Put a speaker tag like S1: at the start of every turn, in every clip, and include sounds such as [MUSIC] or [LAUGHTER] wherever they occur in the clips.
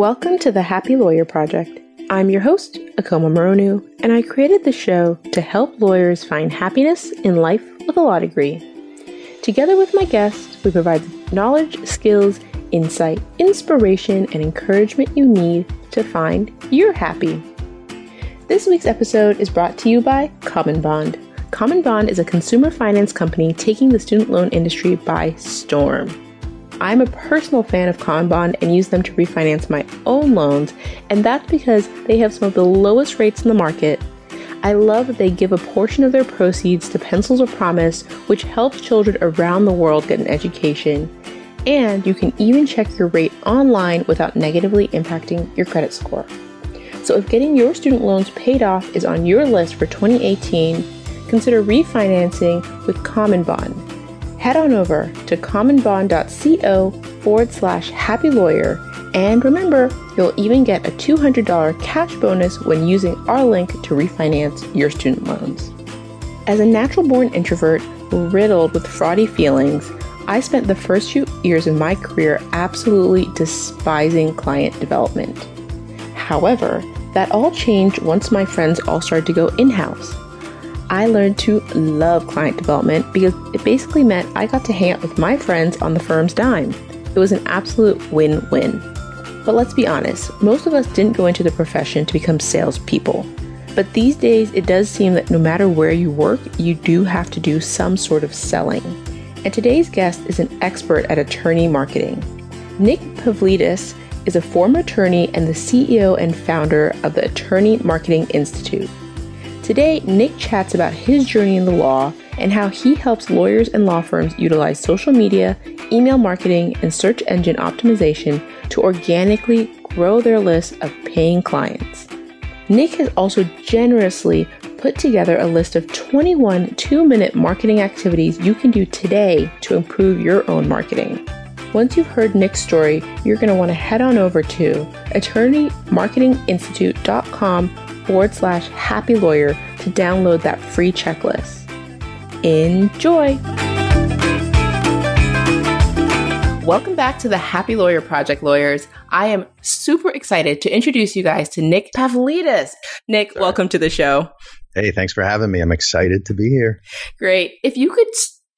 S1: Welcome to the Happy Lawyer Project. I'm your host, Akoma Moronu, and I created the show to help lawyers find happiness in life with a law degree. Together with my guests, we provide the knowledge, skills, insight, inspiration, and encouragement you need to find your happy. This week's episode is brought to you by Common Bond. Common Bond is a consumer finance company taking the student loan industry by storm. I'm a personal fan of Kanban and use them to refinance my own loans, and that's because they have some of the lowest rates in the market. I love that they give a portion of their proceeds to Pencils of Promise, which helps children around the world get an education. And you can even check your rate online without negatively impacting your credit score. So, if getting your student loans paid off is on your list for 2018, consider refinancing with Common Bond head on over to commonbond.co forward slash happy lawyer. And remember, you'll even get a $200 cash bonus when using our link to refinance your student loans. As a natural born introvert riddled with fraudy feelings, I spent the first few years of my career absolutely despising client development. However, that all changed once my friends all started to go in house. I learned to love client development because it basically meant I got to hang out with my friends on the firm's dime. It was an absolute win win. But let's be honest, most of us didn't go into the profession to become salespeople. But these days, it does seem that no matter where you work, you do have to do some sort of selling. And today's guest is an expert at attorney marketing. Nick Pavlidis is a former attorney and the CEO and founder of the Attorney Marketing Institute. Today, Nick chats about his journey in the law and how he helps lawyers and law firms utilize social media, email marketing, and search engine optimization to organically grow their list of paying clients. Nick has also generously put together a list of 21 two minute marketing activities you can do today to improve your own marketing. Once you've heard Nick's story, you're going to want to head on over to attorneymarketinginstitute.com forward slash happy lawyer to download that free checklist. Enjoy! Welcome back to the Happy Lawyer Project, lawyers. I am super excited to introduce you guys to Nick Pavlidis. Nick, Sorry.
S2: welcome to the show. Hey, thanks for having me. I'm excited to be here.
S1: Great. If you could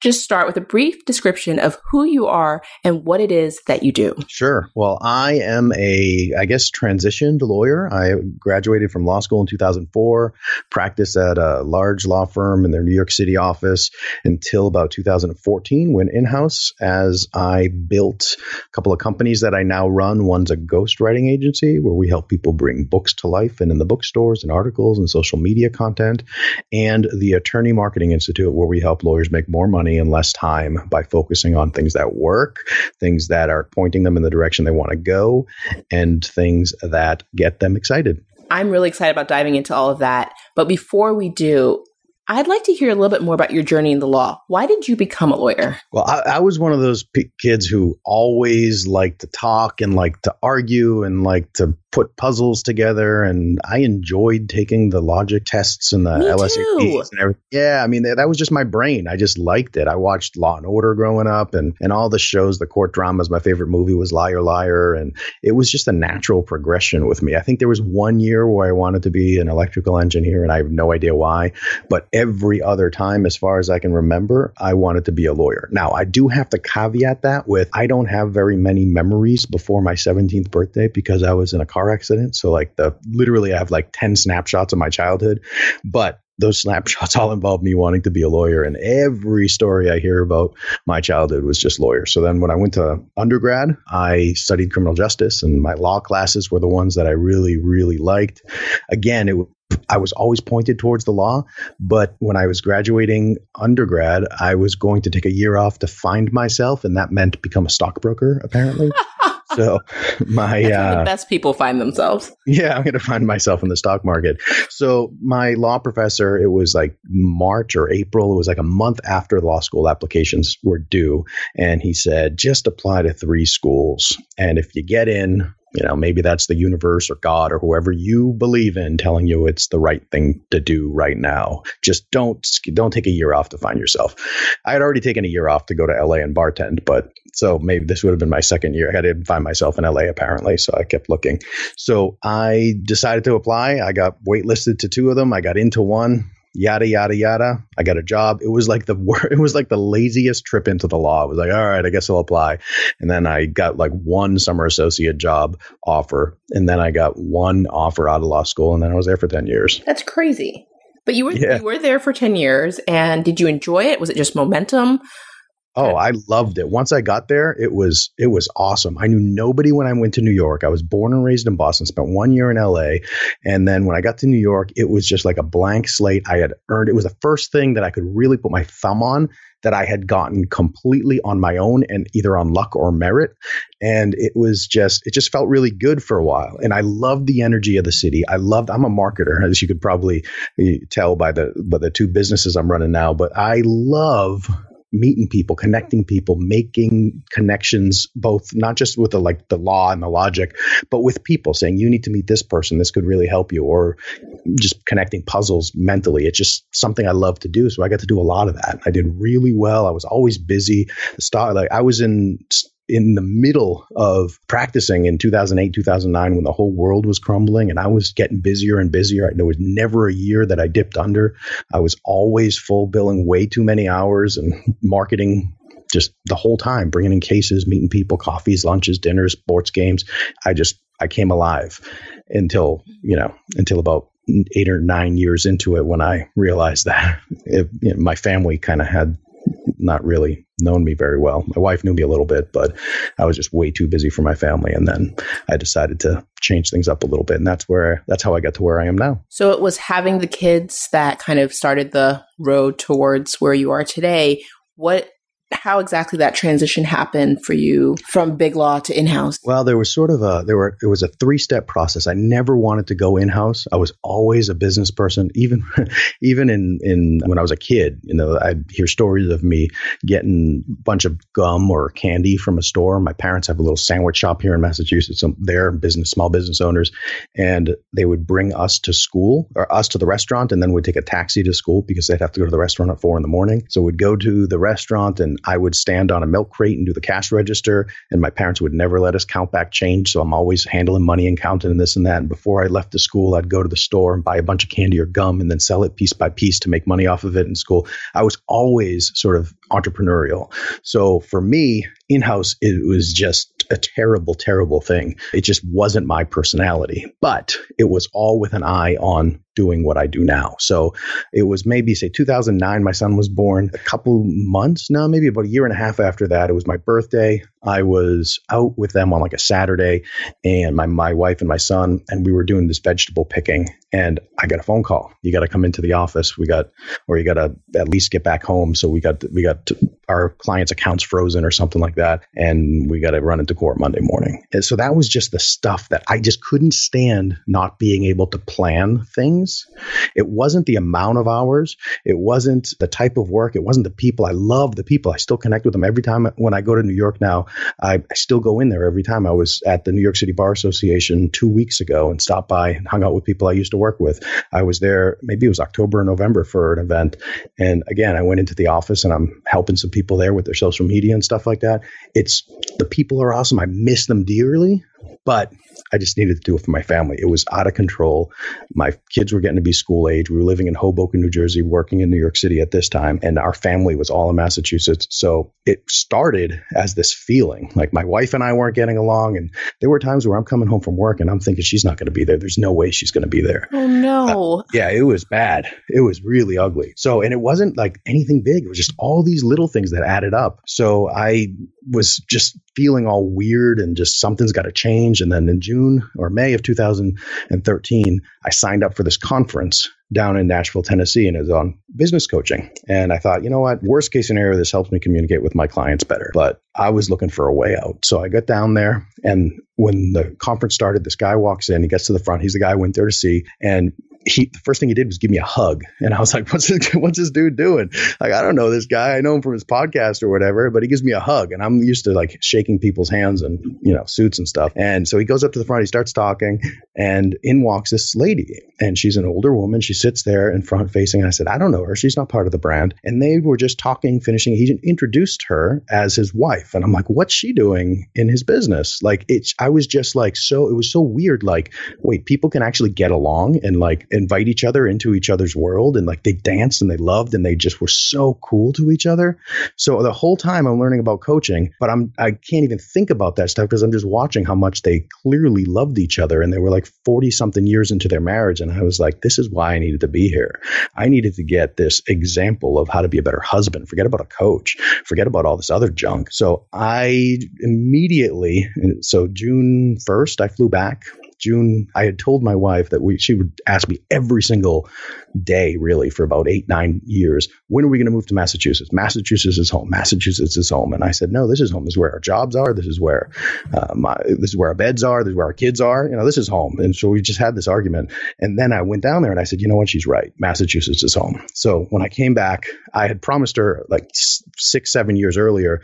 S1: just start with a brief description of
S2: who you are and what it is that you do. Sure. Well, I am a, I guess, transitioned lawyer. I graduated from law school in 2004, practiced at a large law firm in their New York City office until about 2014 when in house as I built a couple of companies that I now run. One's a ghostwriting agency where we help people bring books to life and in the bookstores and articles and social media content, and the Attorney Marketing Institute where we help lawyers make more money money and less time by focusing on things that work, things that are pointing them in the direction they want to go, and things that get them excited.
S1: I'm really excited about diving into all of that. But before we do, I'd like to hear a little bit more about your journey in the law. Why did you become a lawyer?
S2: Well, I, I was one of those p- kids who always liked to talk and liked to argue and liked to put puzzles together. And I enjoyed taking the logic tests and the LSATs and everything. Yeah, I mean, that, that was just my brain. I just liked it. I watched Law and Order growing up and, and all the shows, the court dramas. My favorite movie was Liar, Liar. And it was just a natural progression with me. I think there was one year where I wanted to be an electrical engineer and I have no idea why. But every other time, as far as I can remember, I wanted to be a lawyer. Now, I do have to caveat that with I don't have very many memories before my 17th birthday because I was in a car accident. So, like, the literally, I have like 10 snapshots of my childhood. But those snapshots all involved me wanting to be a lawyer. And every story I hear about my childhood was just lawyer. So then when I went to undergrad, I studied criminal justice, and my law classes were the ones that I really, really liked. Again, it I was always pointed towards the law, but when I was graduating undergrad, I was going to take a year off to find myself, and that meant become a stockbroker, apparently. [LAUGHS] so [LAUGHS] my uh, the
S1: best people find themselves.
S2: Yeah, I'm going to find myself in the stock market. So my law professor, it was like March or April. It was like a month after law school applications were due, and he said, just apply to three schools, and if you get in, you know, maybe that's the universe or God or whoever you believe in telling you it's the right thing to do right now. Just don't don't take a year off to find yourself. I had already taken a year off to go to LA and bartend, but so maybe this would have been my second year. I didn't find myself in LA apparently, so I kept looking. So I decided to apply. I got waitlisted to two of them. I got into one yada yada yada. I got a job. It was like the wor- [LAUGHS] it was like the laziest trip into the law. It was like, all right, I guess I'll apply. And then I got like one summer associate job offer, and then I got one offer out of law school, and then I was there for ten years.
S1: That's crazy. But you were yeah. you were there for ten years, and did you enjoy it? Was it just momentum?
S2: Oh, I loved it. Once I got there, it was it was awesome. I knew nobody when I went to New York. I was born and raised in Boston, spent one year in LA, and then when I got to New York, it was just like a blank slate. I had earned it was the first thing that I could really put my thumb on that I had gotten completely on my own and either on luck or merit. And it was just, it just felt really good for a while. And I loved the energy of the city. I loved, I'm a marketer, as you could probably eh, tell by the, by the two businesses I'm running now, but I love meeting people, connecting people, making connections, both not just with the like the law and the logic, but with people saying you need to meet this person. This could really help you, or just connecting puzzles mentally. It's just something I love to do. So I got to do a lot of that. I did really well. I was always busy. The star, like I was in in the middle of practicing in 2008, 2009, when the whole world was crumbling and I was getting busier and busier. there was never a year that I dipped under. I was always full billing way too many hours and marketing just the whole time, bringing in cases, meeting people, coffees, lunches, dinners, sports games. I just, I came alive until, you know, until about eight or nine years into it when I realized that it, you know, my family kind of had not really known me very well. My wife knew me a little bit, but I was just way too busy for my family. And then I decided to change things up a little bit. And that's where, that's how I got to where I am now.
S1: So it was having the kids that kind of started the road towards where you are today. What how exactly that transition happened for you from big law to
S2: in-house well there was sort of a there were it was a three-step process i never wanted to go in-house i was always a business person even [LAUGHS] even in in when i was a kid you know i hear stories of me getting a bunch of gum or candy from a store my parents have a little sandwich shop here in massachusetts so they're business small business owners and they would bring us to school or us to the restaurant and then we'd take a taxi to school because they'd have to go to the restaurant at four in the morning so we'd go to the restaurant and I would stand on a milk crate and do the cash register, and my parents would never let us count back change. So I'm always handling money and counting and this and that. And before I left the school, I'd go to the store and buy a bunch of candy or gum and then sell it piece by piece to make money off of it in school. I was always sort of entrepreneurial. So for me, in house, it was just a terrible, terrible thing. It just wasn't my personality, but it was all with an eye on doing what I do now. So it was maybe, say, 2009, my son was born. A couple months now, maybe about a year and a half after that, it was my birthday. I was out with them on like a Saturday and my, my wife and my son, and we were doing this vegetable picking. And I got a phone call. You got to come into the office. We got, or you got to at least get back home. So we got, we got our client's account's frozen or something like that. And we got to run into court Monday morning. And so that was just the stuff that I just couldn't stand not being able to plan things. It wasn't the amount of hours, it wasn't the type of work, it wasn't the people. I love the people. I still connect with them every time when I go to New York now. I, I still go in there every time. I was at the New York City Bar Association two weeks ago and stopped by and hung out with people I used to work with. I was there, maybe it was October or November for an event. And again, I went into the office and I'm helping some people there with their social media and stuff like that. It's the people are awesome. I miss them dearly. But I just needed to do it for my family. It was out of control. My kids were getting to be school age. We were living in Hoboken, New Jersey, working in New York City at this time, and our family was all in Massachusetts. So it started as this feeling like my wife and I weren't getting along. And there were times where I'm coming home from work and I'm thinking she's not going to be there. There's no way she's going to be there.
S1: Oh, no. Uh,
S2: yeah, it was bad. It was really ugly. So, and it wasn't like anything big, it was just all these little things that added up. So I was just feeling all weird and just something's got to change change. And then in June or May of 2013, I signed up for this conference down in Nashville, Tennessee, and it was on business coaching. And I thought, you know what? Worst case scenario, this helps me communicate with my clients better. But I was looking for a way out. So I got down there. And when the conference started, this guy walks in, he gets to the front. He's the guy I went there to see. And he the first thing he did was give me a hug, and I was like, [LAUGHS] "What's this, what's this dude doing?" Like, I don't know this guy. I know him from his podcast or whatever, but he gives me a hug, and I'm used to like shaking people's hands and you know suits and stuff. And so he goes up to the front, he starts talking, and in walks this lady, and she's an older woman. She sits there in front facing, and I said, "I don't know her. She's not part of the brand." And they were just talking, finishing. He introduced her as his wife, and I'm like, "What's she doing in his business?" Like, it's I was just like so. It was so weird. Like, wait, people can actually get along and like invite each other into each other's world and like they danced and they loved and they just were so cool to each other. So the whole time I'm learning about coaching, but I'm I can't even think about that stuff because I'm just watching how much they clearly loved each other and they were like 40 something years into their marriage and I was like this is why I needed to be here. I needed to get this example of how to be a better husband. Forget about a coach. Forget about all this other junk. So I immediately so June 1st I flew back June, I had told my wife that we she would ask me every single day, really, for about eight nine years, when are we going to move to Massachusetts? Massachusetts is home. Massachusetts is home. And I said, no, this is home. This is where our jobs are. This is where uh, my, this is where our beds are. This is where our kids are. You know, this is home. And so we just had this argument. And then I went down there and I said, you know what? She's right. Massachusetts is home. So when I came back, I had promised her like six seven years earlier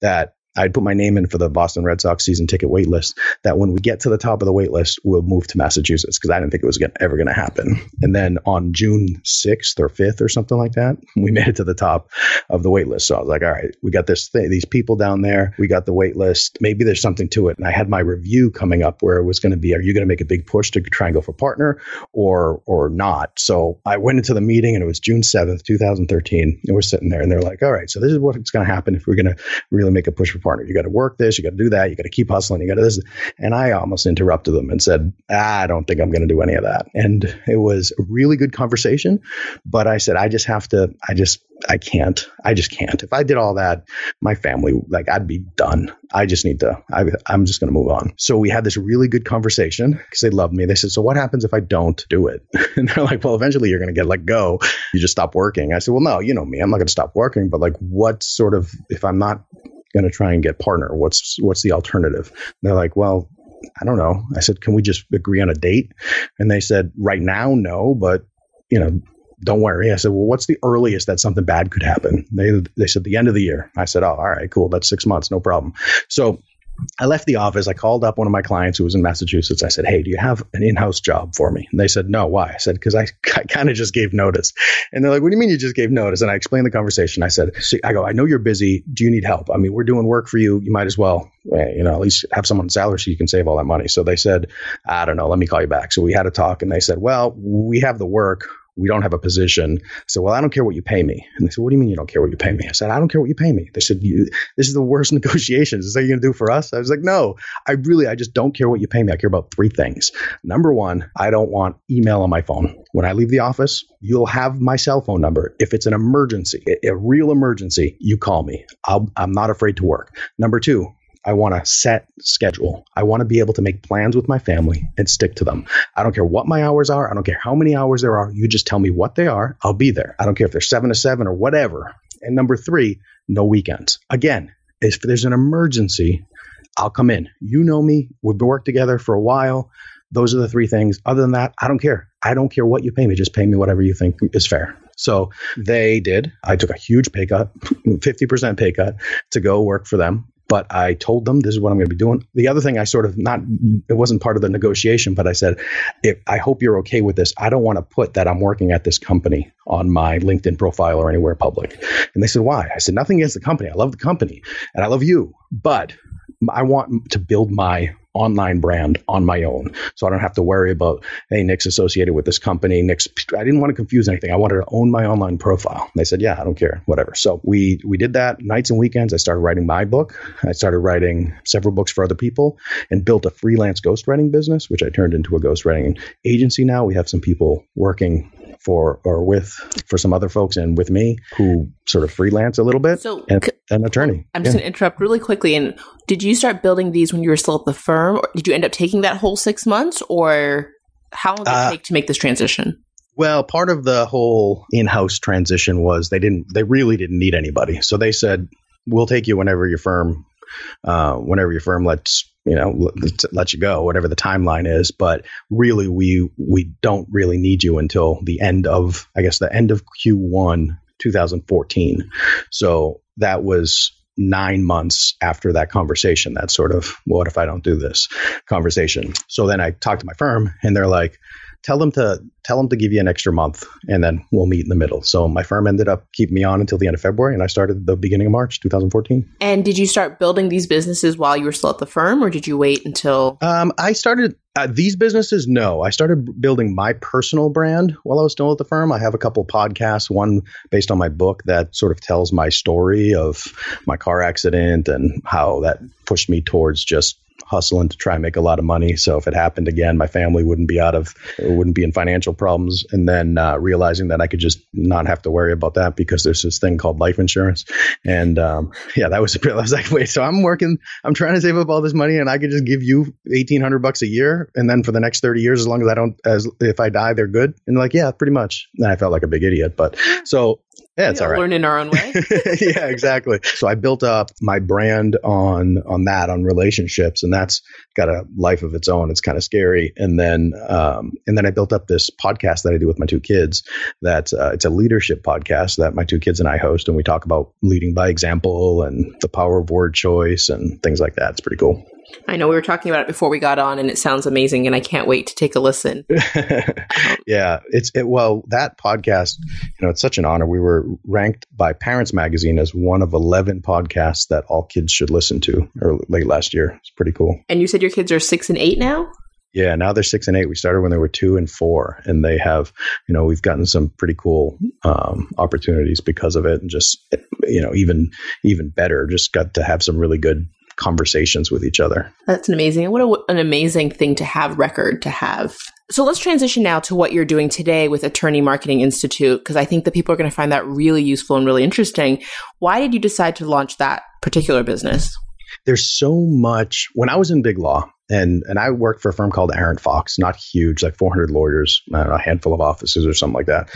S2: that I'd put my name in for the Boston Red Sox season ticket wait list that when we get to the top of the wait list, we'll move to Massachusetts because I didn't think it was gonna, ever going to happen. And then on June 6th or 5th or something like that, we made it to the top of the wait list. So I was like, all right, we got this thing, these people down there, we got the wait list. Maybe there's something to it. And I had my review coming up where it was going to be, are you going to make a big push to try and go for partner or, or not? So I went into the meeting and it was June 7th, 2013. And we're sitting there and they're like, all right, so this is what's going to happen if we're going to really make a push for partner. You got to work this. You got to do that. You got to keep hustling. You got to this. And I almost interrupted them and said, ah, I don't think I'm going to do any of that. And it was a really good conversation. But I said, I just have to, I just, I can't. I just can't. If I did all that, my family, like, I'd be done. I just need to, I, am just going to move on. So we had this really good conversation because they loved me. They said, So what happens if I don't do it? [LAUGHS] And they're like, Well, eventually you're going to get let go. You just stop working. I said, Well, no, you know me. I'm not going to stop working. But like, what sort of, if I'm not going to try and get partner. What's what's the alternative? And they're like, well, I don't know. I said, can we just agree on a date? And they said, right now, no, but you know, don't worry. I said, well, what's the earliest that something bad could happen? They they said the end of the year. I said, oh, all right, cool. That's six months, no problem. So I left the office. I called up one of my clients who was in Massachusetts. I said, Hey, do you have an in house job for me? And they said, No. Why? I said, Because I, [LAUGHS] I kind of just gave notice. And they're like, What do you mean you just gave notice? And I explained the conversation. I said, so, I go, I know you're busy. Do you need help? I mean, we're doing work for you. You might as well, eh, you know, at least have someone salary so you can save all that money. So they said, I don't know. Let me call you back. So we had a talk and they said, Well, we have the work we don't have a position. So, well, I don't care what you pay me. And they said, what do you mean you don't care what you pay me? I said, I don't care what you pay me. They said, this is the worst [LAUGHS] negotiations. Is that you're going to do for us? I was like, no, I really, I just don't care what you pay me. I care about three things. Number one, I don't want email on my phone. When I leave the office, you'll have my cell phone number. If it's an emergency, a real emergency, you call me. i am not afraid to work. Number two, I want a set schedule. I want to be able to make plans with my family and stick to them. I don't care what my hours are. I don't care how many hours there are. You just tell me what they are. I'll be there. I don't care if they're seven to seven or whatever. And number three, no weekends. Again, if there's an emergency, I'll come in. You know me. We've worked together for a while. Those are the three things. Other than that, I don't care. I don't care what you pay me. Just pay me whatever you think is fair. So they did. I took a huge pay cut, 50% pay cut to go work for them but I told them this is what I'm going to be doing. The other thing I sort of not it wasn't part of the negotiation, but I said, I hope you're okay with this. I don't want to put that I'm working at this company on my LinkedIn profile or anywhere public. And they said, why? I said, nothing against the company. I love the company and I love you, but I want to build my online brand on my own. So I don't have to worry about, hey, Nick's associated with this company. Nick's, I didn't want to confuse anything. I wanted to own my online profile. they said, yeah, I don't care, whatever. So we, we did that nights and weekends. I started writing my book. I started writing several books for other people and built a freelance ghostwriting business, which I turned into a ghostwriting agency now. We have some people working for or with for some other folks and with me who sort of freelance a little bit so and, c- an attorney i'm just going to
S1: interrupt really quickly and did you start building these when you were still at the firm or did you end up taking that whole six months or how long did uh, it take to make this transition
S2: well, part of the whole in-house transition was they didn't they really didn't need anybody. So they said, "We'll take you whenever your firm uh, whenever your firm lets you know let you go whatever the timeline is but really we we don't really need you until the end of i guess the end of q1 2014 so that was nine months after that conversation that sort of what if i don't do this conversation so then i talked to my firm and they're like tell them to tell them to give you an extra month and then we'll meet in the middle so my firm ended up keeping me on until the end of february and i started the beginning of march 2014
S1: and did you start building these businesses
S2: while you were still at the firm or did you wait until um, i started uh, these businesses no i started building my personal brand while i was still at the firm i have a couple podcasts one based on my book that sort of tells my story of my car accident and how that pushed me towards just hustling to try and make a lot of money. So if it happened again, my family wouldn't be out of wouldn't be in financial problems. And then uh, realizing that I could just not have to worry about that because there's this thing called life insurance. And um, yeah, that was [LAUGHS] I was like, wait, so I'm working, I'm trying to save up all this money, and I could just give you eighteen hundred bucks a year, and then for the next thirty years, as long as I don't, as if I die, they're good. And like, yeah, pretty much. And I felt like a big idiot, but so yeah, it's all right. Learn in our own way. [LAUGHS] yeah, exactly. So I built up my brand on on that on relationships, and that's got a life of its own. It's kind of scary. And then um, and then I built up this podcast that I do with my two kids. That uh, it's a leadership podcast that my two kids and I host, and we talk about leading by example and the power of word choice and things like that. It's pretty cool.
S1: I know we were talking about it before we got on, and it sounds amazing, and I can't wait to take a listen. [LAUGHS]
S2: Um, yeah, it's it, well that podcast. You know, it's such an honor. We were ranked by Parents Magazine as one of eleven podcasts that all kids should listen to. Or late last year, it's pretty cool.
S1: And you said your kids are six and eight now.
S2: Yeah, now they're six and eight. We started when they were two and four, and they have, you know, we've gotten some pretty cool um, opportunities because of it, and just, you know, even even better. Just got to have some really good conversations with each other.
S1: That's an amazing. What a, an amazing thing to have record to have. So let's transition now to what you're doing today with Attorney Marketing Institute because I think that people are going to find that really useful and really interesting. Why did you decide to launch that
S2: particular business? There's so much. When I was in big law, and and I worked for a firm called Aaron Fox, not huge, like 400 lawyers, a handful of offices or something like that.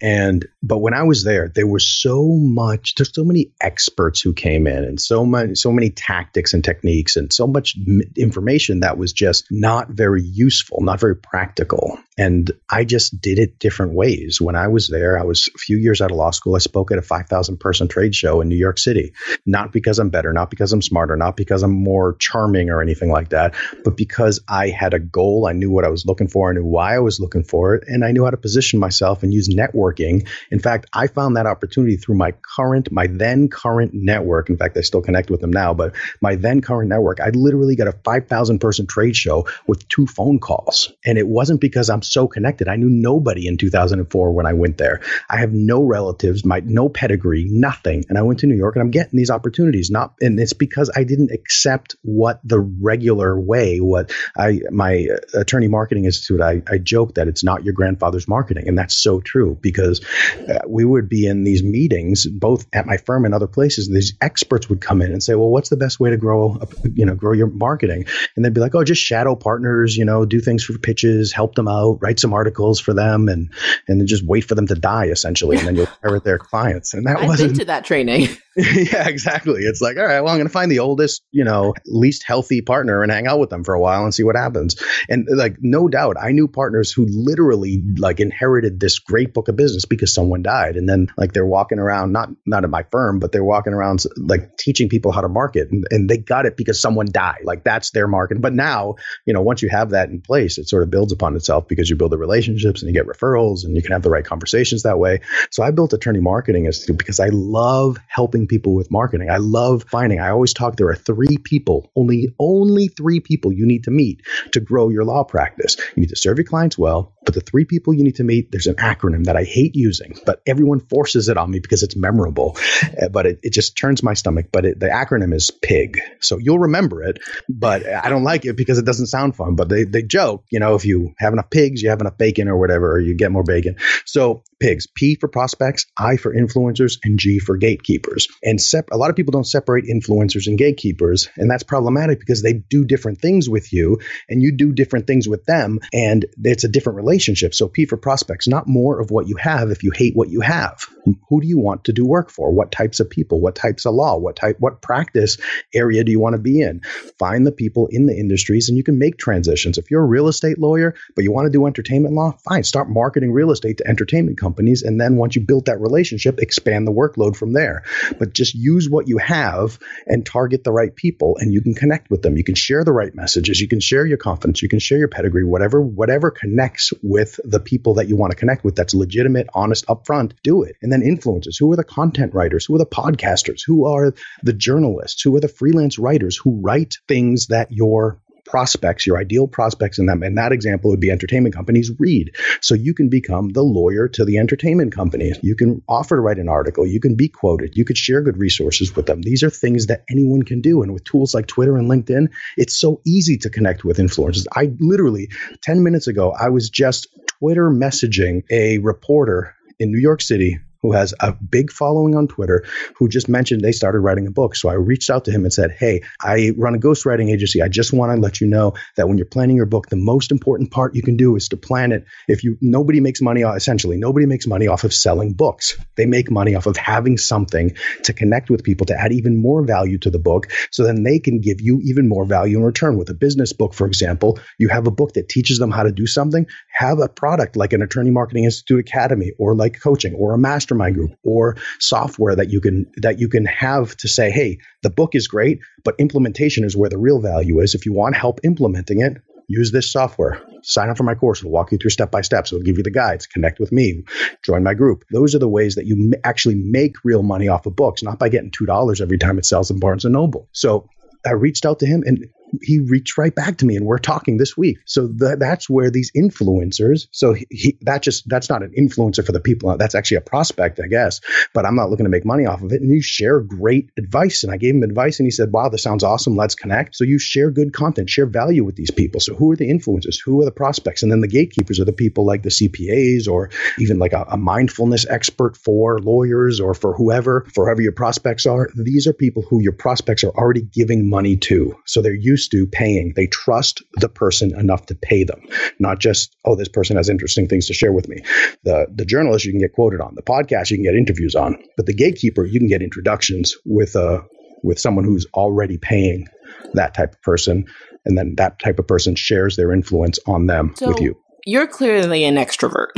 S2: And but when I was there, there was so much. There's so many experts who came in, and so many so many tactics and techniques, and so much information that was just not very useful, not very practical. And I just did it different ways. When I was there, I was a few years out of law school. I spoke at a 5,000 person trade show in New York City, not because I'm better, not because I'm smarter, not because I'm more charming or anything like that but because I had a goal, I knew what I was looking for, I knew why I was looking for it, and I knew how to position myself and use networking. In fact, I found that opportunity through my current, my then current network. In fact, I still connect with them now, but my then current network, I literally got a 5,000 person trade show with two phone calls. And it wasn't because I'm so connected. I knew nobody in 2004 when I went there. I have no relatives, my no pedigree, nothing. And I went to New York and I'm getting these opportunities, not and it's because I didn't accept what the regular way what I my uh, attorney marketing institute. I, I joke that it's not your grandfather's marketing, and that's so true because uh, we would be in these meetings both at my firm and other places, and these experts would come in and say, "Well, what's the best way to grow a, you know grow your marketing?" And they'd be like, "Oh, just shadow partners, you know, do things for pitches, help them out, write some articles for them, and and then just wait for them to die essentially, and then you'll [LAUGHS] inherit their clients." And that wasn't to
S1: that training.
S2: [LAUGHS] yeah, exactly. It's like, all right, well, I'm going to find the oldest, you know, least healthy partner and hang out with them for a while and see what happens. And like, no doubt, I knew partners who literally like inherited this great book of business because someone died, and then like they're walking around not not at my firm, but they're walking around like teaching people how to market, and, and they got it because someone died. Like that's their market. But now, you know, once you have that in place, it sort of builds upon itself because you build the relationships and you get referrals and you can have the right conversations that way. So I built attorney marketing as because I love helping helping people with marketing. I love finding. I always talk there are three people, only only three people you need to meet to grow your law practice. You need to serve your clients well, but the three people you need to meet, there's an acronym that I hate using, but everyone forces it on me because it's memorable. Uh, but it, it just turns my stomach. But it, the acronym is PIG. So you'll remember it, but I don't like it because it doesn't sound fun. But they, they joke, you know, if you have enough pigs, you have enough bacon or whatever, or you get more bacon. So PIGs P for prospects, I for influencers, and G for gatekeepers. And sep- a lot of people don't separate influencers and gatekeepers. And that's problematic because they do different things with you and you do different things with them. And it's a different relationship relationship. So P for prospects, not more of what you have if you hate what you have. Who do you want to do work for? What types of people? What types of law? What type what practice area do you want to be in? Find the people in the industries and you can make transitions. If you're a real estate lawyer, but you want to do entertainment law, fine, start marketing real estate to entertainment companies and then once you build that relationship, expand the workload from there. But just use what you have and target the right people and you can connect with them. You can share the right messages, you can share your confidence, you can share your pedigree, whatever whatever connects with the people that you want to connect with that's legitimate, honest, upfront, do it. And then influencers who are the content writers, who are the podcasters, who are the journalists, who are the freelance writers who write things that your prospects, your ideal prospects in them. And that example would be entertainment companies read. So you can become the lawyer to the entertainment companies. You can offer to write an article. You can be quoted. You could share good resources with them. These are things that anyone can do. And with tools like Twitter and LinkedIn, it's so easy to connect with influencers. I literally, 10 minutes ago, I was just Twitter messaging a reporter in New York City who has a big following on Twitter, who just mentioned they started writing a book. So I reached out to him and said, Hey, I run a ghostwriting agency. I just want to let you know that when you're planning your book, the most important part you can do is to plan it. If you, nobody makes money, uh, essentially, nobody makes money off of selling books. They make money off of having something to connect with people to add even more value to the book. So then they can give you even more value in return. With a business book, for example, you have a book that teaches them how to do something, have a product like an attorney marketing institute academy or like coaching or a master mastermind group or software that you can that you can have to say, hey, the book is great, but implementation is where the real value is. If you want help implementing it, use this software. Sign up for my course. It'll walk you through step by step. So it'll give you the guides. Connect with me. Join my group. Those are the ways that you actually make real money off of books, not by getting $2 every time it sells in Barnes and Noble. So I reached out to him and he reached right back to me and we're talking this week. So th- that's where these influencers. So he, he, that just that's not an influencer for the people. Uh, that's actually a prospect, I guess. But I'm not looking to make money off of it. And you share great advice. And I gave him advice, and he said, "Wow, this sounds awesome. Let's connect." So you share good content, share value with these people. So who are the influencers? Who are the prospects? And then the gatekeepers are the people like the CPAs or even like a, a mindfulness expert for lawyers or for whoever, for whoever your prospects are. These are people who your prospects are already giving money to. So they're used used to paying. They trust the person enough to pay them, not just, oh, this person has interesting things to share with me. The, the journalist you can get quoted on, the podcast you can get interviews on, but the gatekeeper you can get introductions with a uh, with someone who's already paying that type of person, and then that type of person shares their influence on them so with you.
S1: You're clearly an extrovert.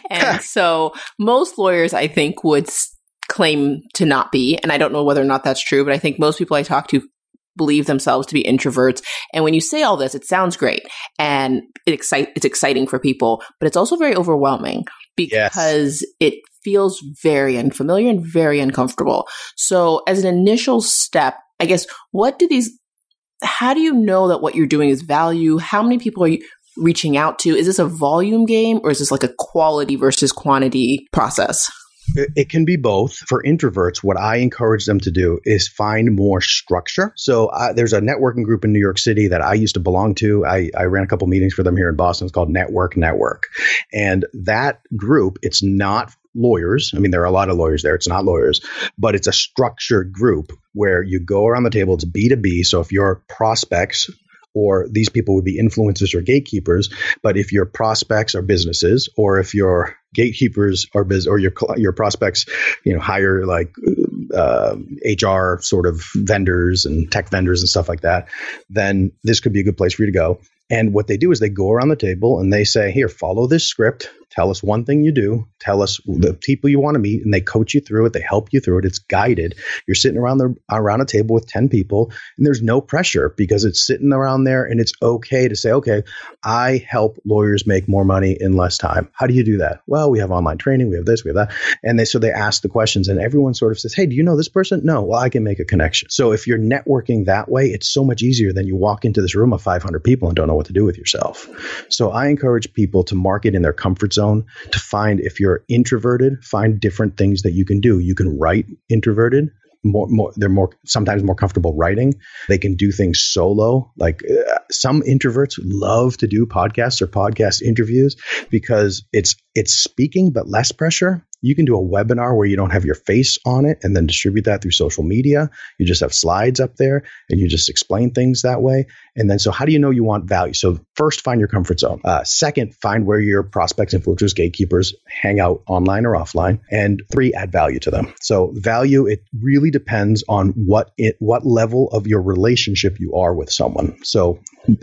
S1: [LAUGHS] and [LAUGHS] so most lawyers, I think, would claim to not be. And I don't know whether or not that's true, but I think most people I talk to believe themselves to be introverts. And when you say all this, it sounds great and it excite, it's exciting for people, but it's also very overwhelming because yes. it feels very unfamiliar and very uncomfortable. So as an initial step, I guess, what do these, how do you know that what you're doing is value? How many people are you reaching out to? Is this a volume game or is this like a quality versus quantity process?
S2: It can be both. For introverts, what I encourage them to do is find more structure. So uh, there's a networking group in New York City that I used to belong to. I, I ran a couple meetings for them here in Boston. It's called Network Network. And that group, it's not lawyers. I mean, there are a lot of lawyers there. It's not lawyers, but it's a structured group where you go around the table. It's B2B. So if your prospects or these people would be influencers or gatekeepers. But if your prospects are businesses, or if your gatekeepers are biz, or your your prospects, you know, hire like uh, um, HR sort of vendors and tech vendors and stuff like that, then this could be a good place for you to go. And what they do is they go around the table and they say, "Here, follow this script. Tell us one thing you do. Tell us the people you want to meet, and they coach you through it. They help you through it. It's guided. You're sitting around the around a table with ten people, and there's no pressure because it's sitting around there, and it's okay to say, okay, I help lawyers make more money in less time. How do you do that? Well, we have online training. We have this. We have that. And they so they ask the questions, and everyone sort of says, hey, do you know this person? No. Well, I can make a connection. So if you're networking that way, it's so much easier than you walk into this room of 500 people and don't know what to do with yourself. So I encourage people to market in their comfort zone zone to find if you're introverted, find different things that you can do. You can write introverted. More, more, they're more sometimes more comfortable writing. They can do things solo. Like uh, some introverts love to do podcasts or podcast interviews because it's it's speaking but less pressure you can do a webinar where you don't have your face on it and then distribute that through social media. You just have slides up there and you just explain things that way. And then, so how do you know you want value? So, first, find your comfort zone. Uh, second, find where your prospects, influencers, gatekeepers hang out online or offline. And three, add value to them. So, value, it really depends on what it, what level of your relationship you are with someone. So,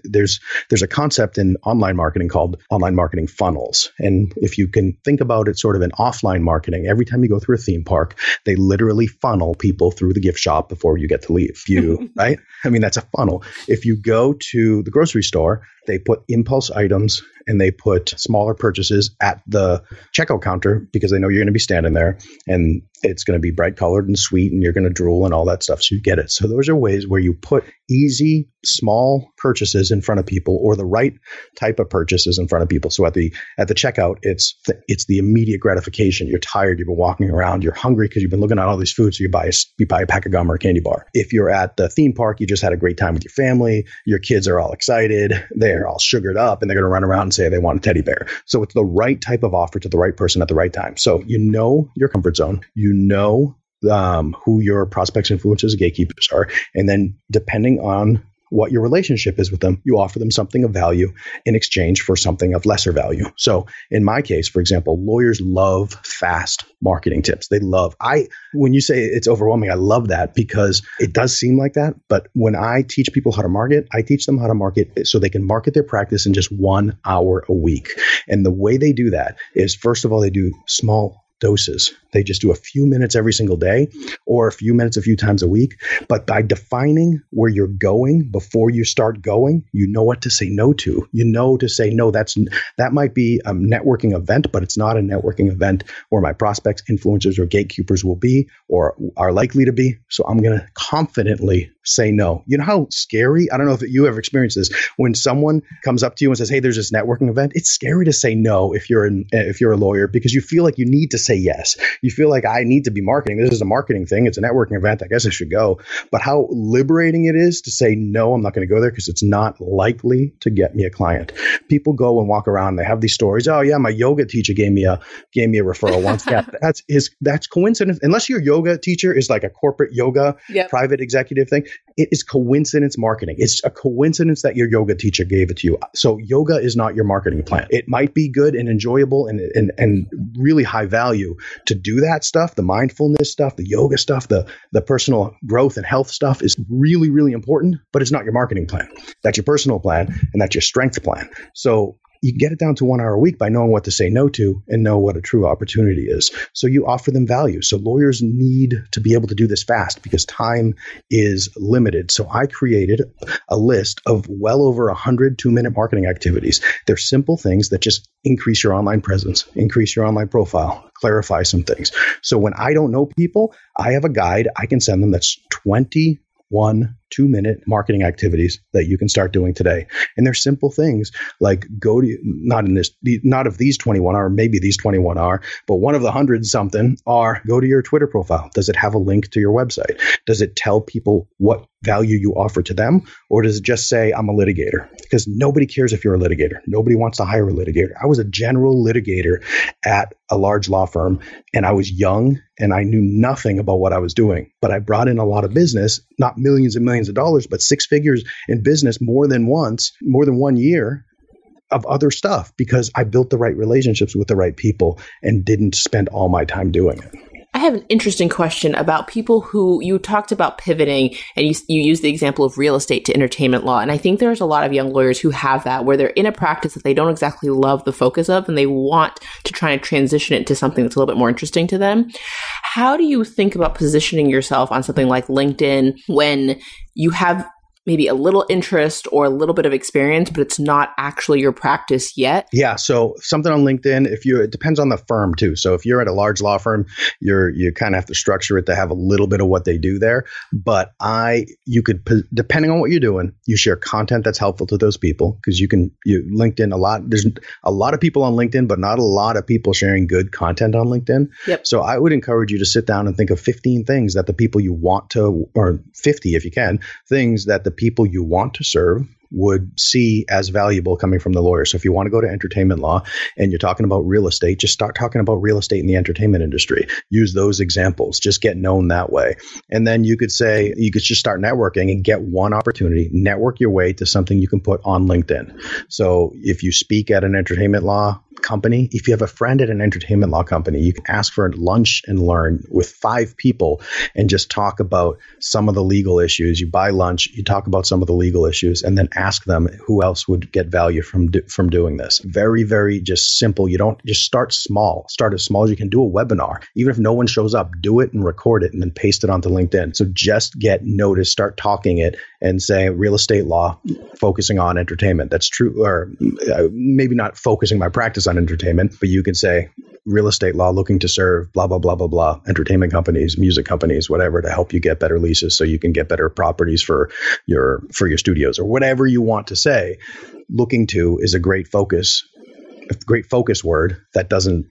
S2: there's there's a concept in online marketing called online marketing funnels and if you can think about it sort of an offline marketing marketing. Every time you go through a theme park, they literally funnel people through the gift shop before you get to leave. You, [LAUGHS] right? I mean, that's a funnel. If you go to the grocery store, they put impulse items and they put smaller purchases at the checkout counter because they know you're going to be standing there and it's going to be bright colored and sweet and you're going to drool and all that stuff. So you get it. So those are ways where you put easy, small purchases in front of people or the right type of purchases in front of people. So at the at the checkout, it's the, it's the immediate gratification. You're tired, you've been walking around, you're hungry because you've been looking at all these foods. So you buy a, you buy a pack of gum or a candy bar. If you're at the theme park, you just had a great time with your family. Your kids are all excited. They bear all sugared up and they're going to run around and say they want a teddy bear. So it's the right type of offer to the right person at the right time. So you know your comfort zone, you know um, who your prospects, influencers, gatekeepers are, and then depending on what your relationship is with them. You offer them something of value in exchange for something of lesser value. So, in my case, for example, lawyers love fast marketing tips. They love, I, when you say it's overwhelming, I love that because it does seem like that. But when I teach people how to market, I teach them how to market so they can market their practice in just one hour a week. And the way they do that is, first of all, they do small doses. They just do a few minutes every single day or a few minutes a few times a week. But by defining where you're going before you start going, you know what to say no to. You know to say no. That's that might be a networking event, but it's not a networking event where my prospects, influencers, or gatekeepers will be or are likely to be. So I'm going to confidently say no. You know how scary? I don't know if you ever experienced this when someone comes up to you and says, "Hey, there's this networking event." It's scary to say no if you're in, if you're a lawyer because you feel like you need to say say yes. You feel like I need to be marketing. This is a marketing thing. It's a networking event. I guess I should go. But how liberating it is to say, no, I'm not going to go there because it's not likely to get me a client. People go and walk around and they have these stories. Oh yeah, my yoga teacher gave me a, gave me a referral once. yeah, [LAUGHS] that's that's coincidence. Unless your yoga teacher is like a corporate yoga, yep. private executive thing. It is coincidence marketing. It's a coincidence that your yoga teacher gave it to you. So yoga is not your marketing plan. It might be good and enjoyable and, and, and really high value value to do that stuff, the mindfulness stuff, the yoga stuff, the the personal growth and health stuff is really really important, but it's not your marketing plan. That's your personal plan and that's your strength plan. So you can get it down to one hour a week by knowing what to say no to and know what a true opportunity is. So you offer them value. So lawyers need to be able to do this fast because time is limited. So I created a list of well over 100 two minute marketing activities. They're simple things that just increase your online presence, increase your online profile, clarify some things. So when I don't know people, I have a guide I can send them that's 21 two minute marketing activities that you can start doing today. And they're simple things like go to, not in this, not of these 21 are, maybe these 21 are, but one of the hundred something are go to your Twitter profile. Does it have a link to your website? Does it tell people what value you offer to them? Or does it just say, I'm a litigator? Because nobody cares if you're a litigator. Nobody wants to hire a litigator. I was a general litigator at a large law firm and I was young and I knew nothing about what I was doing, but I brought in a lot of business, not millions and millions millions of dollars, but six figures in business more than once, more than one year of other stuff because I built the right relationships with the right people and didn't spend all my time doing it.
S1: I have an interesting question about people who you talked about pivoting and you, you use the example of real estate to entertainment law. And I think there's a lot of young lawyers who have that where they're in a practice that they don't exactly love the focus of and they want to try and transition it to something that's a little bit more interesting to them. How do you think about positioning yourself on something like LinkedIn when you have maybe a little interest or a little bit of experience, but it's not actually your practice yet?
S2: Yeah. So something on LinkedIn, if you it depends on the firm too. So if you're at a large law firm, you're you kind of have to structure it to have a little bit of what they do there. But I you could depending on what you're doing, you share content that's helpful to those people because you can you LinkedIn a lot. There's a lot of people on LinkedIn, but not a lot of people sharing good content on LinkedIn. Yep. So I would encourage you to sit down and think of 15 things that the people you want to or 50 if you can, things that the the people you want to serve would see as valuable coming from the lawyer. So if you want to go to entertainment law and you're talking about real estate, just start talking about real estate in the entertainment industry. Use those examples. Just get known that way. And then you could say, you could just start networking and get one opportunity, network your way to something you can put on LinkedIn. So if you speak at an entertainment law company, if you have a friend at an entertainment law company, you can ask for a lunch and learn with five people and just talk about some of the legal issues. You buy lunch, you talk about some of the legal issues, and then ask ask them who else would get value from do, from doing this. Very, very just simple. You don't just start small. Start as small as you can. Do a webinar, even if no one shows up. Do it and record it, and then paste it onto LinkedIn. So just get noticed. Start talking it and say real estate law, focusing on entertainment. That's true, or uh, maybe not focusing my practice on entertainment, but you can say real estate law looking to serve blah blah blah blah blah entertainment companies music companies whatever to help you get better leases so you can get better properties for your for your studios or whatever whatever you want to say. Looking to is a great focus, a great focus word that doesn't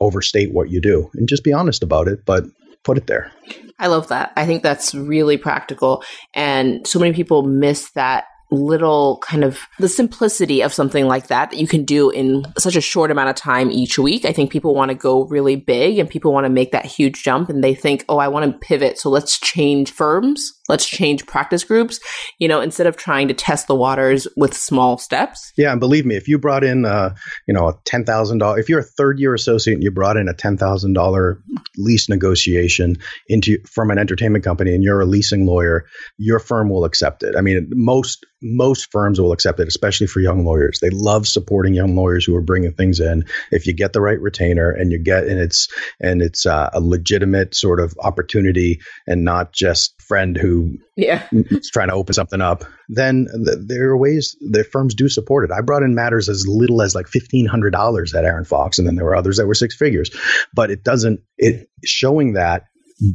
S2: overstate what you do and just be honest about it, but put it there.
S1: I love that. I think that's really practical. And so many people miss that little kind of the simplicity of something like that that you can do in such a short amount of time each week. I think people want to go really big and people want to make that huge jump and they think, "Oh, I want to pivot, so let's change firms." let's change practice groups, you know, instead of trying to test the waters with small steps.
S2: Yeah, and believe me, if you brought in, uh, you know, a ten thousand dollar, if you're a third year associate and you brought in a ten thousand dollar lease negotiation into from an entertainment company and you're a leasing lawyer, your firm will accept it. I mean, most most firms will accept it, especially for young lawyers. They love supporting young lawyers who are bringing things in. If you get the right retainer and you get and it's and it's uh, a legitimate sort of opportunity and not just friend who yeah. [LAUGHS] it's trying to open something up, then th- there are ways that firms do support it. I brought in matters as little as like $1,500 at Aaron Fox, and then there were others that were six figures. But it doesn't, it showing that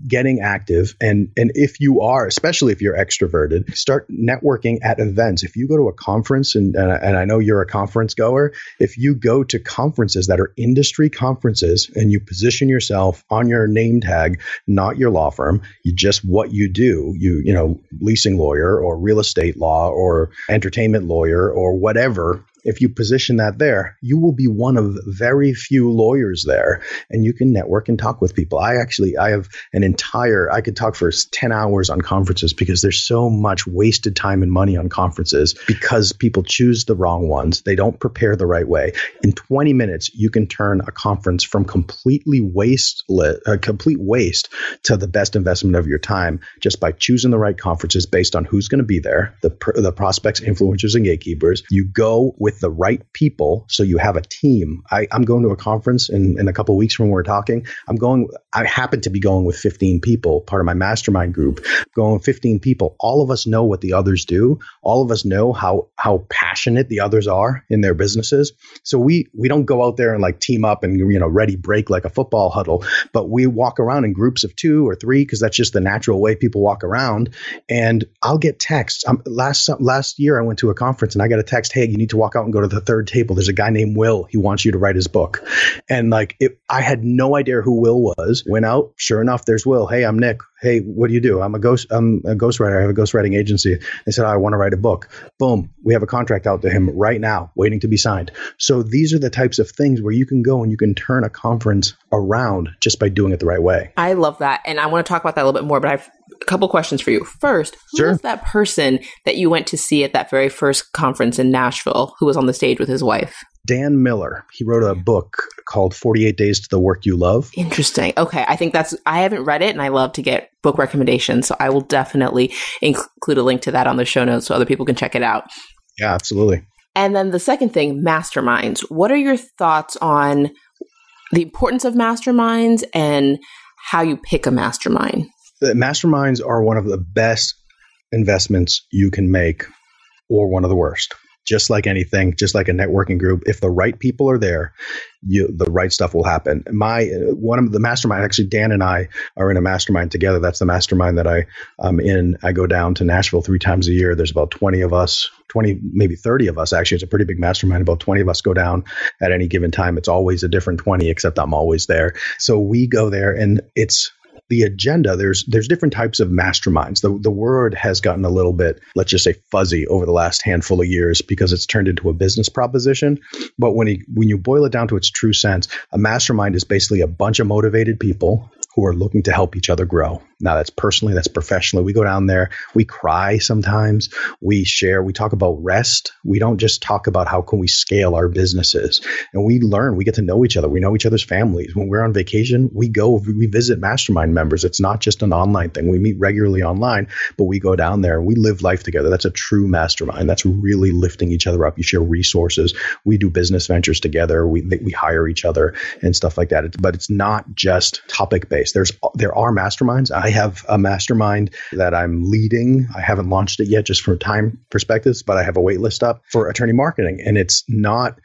S2: getting active and and if you are especially if you're extroverted start networking at events if you go to a conference and and I, and I know you're a conference goer if you go to conferences that are industry conferences and you position yourself on your name tag not your law firm you just what you do you you know leasing lawyer or real estate law or entertainment lawyer or whatever if you position that there, you will be one of very few lawyers there and you can network and talk with people. I actually, I have an entire, I could talk for 10 hours on conferences because there's so much wasted time and money on conferences because people choose the wrong ones. They don't prepare the right way. In 20 minutes, you can turn a conference from completely waste, a uh, complete waste to the best investment of your time just by choosing the right conferences based on who's going to be there, the, the prospects, influencers, and gatekeepers. You go with with the right people so you have a team. I, am going to a conference in, in a couple weeks when we're talking. I'm going, I happen to be going with 15 people, part of my mastermind group, going 15 people. All of us know what the others do. All of us know how, how passionate the others are in their businesses. So we, we don't go out there and like team up and, you know, ready break like a football huddle, but we walk around in groups of two or three because that's just the natural way people walk around. And I'll get texts. Um, last, last year I went to a conference and I got a text, Hey, you need to walk out out and go to the third table. There's a guy named Will. He wants you to write his book. And like, it, I had no idea who Will was. Went out. Sure enough, there's Will. Hey, I'm Nick. Hey, what do you do? I'm a ghost. I'm a ghostwriter. I have a ghostwriting agency. They said, oh, I want to write a book. Boom. We have a contract out to him right now, waiting to be signed. So these are the types of things where you can go and you can turn a conference around just by doing it the right way.
S1: I love that. And I want to talk about that a little bit more, but I've a couple questions for you. First, who sure. that person that you went to see at that very first conference in Nashville who was on the stage with his wife?
S2: Dan Miller. He wrote a book called 48 Days to the Work You Love. Interesting. Okay.
S1: I think that's, I haven't read it and I love to get book recommendations. So I will definitely include a link to that on the show notes so other people can check it out.
S2: Yeah, absolutely.
S1: And then the second thing, masterminds. What are your thoughts on the importance of masterminds and how you pick a mastermind?
S2: that masterminds are one of the best investments you can make or one of the worst just like anything, just like a networking group, if the right people are there, you, the right stuff will happen. My one of the mastermind, actually, Dan and I are in a mastermind together. That's the mastermind that I am um, in. I go down to Nashville three times a year. There's about 20 of us, 20, maybe 30 of us. Actually, it's a pretty big mastermind. About 20 of us go down at any given time. It's always a different 20, except I'm always there. So we go there, and it's the agenda there's there's different types of masterminds the the word has gotten a little bit let's just say fuzzy over the last handful of years because it's turned into a business proposition but when he, when you boil it down to its true sense a mastermind is basically a bunch of motivated people who are looking to help each other grow now that's personally, that's professionally. We go down there, we cry sometimes, we share, we talk about rest. We don't just talk about how can we scale our businesses. And we learn, we get to know each other, we know each other's families. When we're on vacation, we go, we visit mastermind members. It's not just an online thing. We meet regularly online, but we go down there and we live life together. That's a true mastermind. That's really lifting each other up. You share resources. We do business ventures together. We we hire each other and stuff like that. But it's not just topic based. There's there are masterminds. I have a mastermind that I'm leading. I haven't launched it yet just from time perspectives, but I have a waitlist up for attorney marketing. And it's not